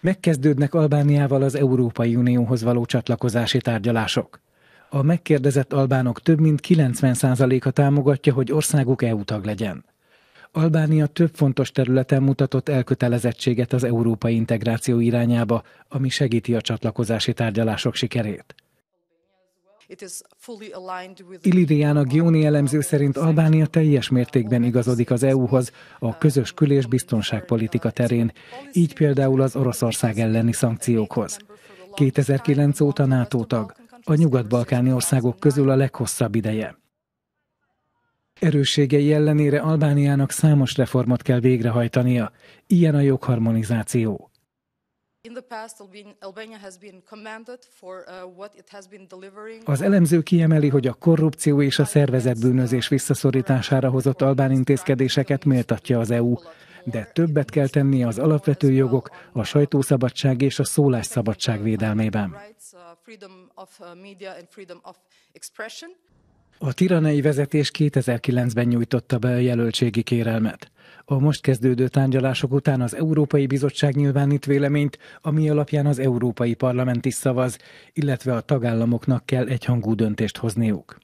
Megkezdődnek Albániával az Európai Unióhoz való csatlakozási tárgyalások. A megkérdezett albánok több mint 90%-a támogatja, hogy országuk EU tag legyen. Albánia több fontos területen mutatott elkötelezettséget az európai integráció irányába, ami segíti a csatlakozási tárgyalások sikerét. Iliriana Gioni elemző szerint Albánia teljes mértékben igazodik az EU-hoz a közös kül- és biztonságpolitika terén, így például az Oroszország elleni szankciókhoz. 2009 óta NATO tag, a nyugat-balkáni országok közül a leghosszabb ideje. Erősségei ellenére Albániának számos reformot kell végrehajtania, ilyen a jogharmonizáció. Az elemző kiemeli, hogy a korrupció és a szervezett bűnözés visszaszorítására hozott albán intézkedéseket méltatja az EU, de többet kell tenni az alapvető jogok, a sajtószabadság és a szólásszabadság védelmében. Uh, uh, a tiranai vezetés 2009-ben nyújtotta be a jelöltségi kérelmet. A most kezdődő tárgyalások után az Európai Bizottság nyilvánít véleményt, ami alapján az Európai Parlament is szavaz, illetve a tagállamoknak kell egyhangú döntést hozniuk.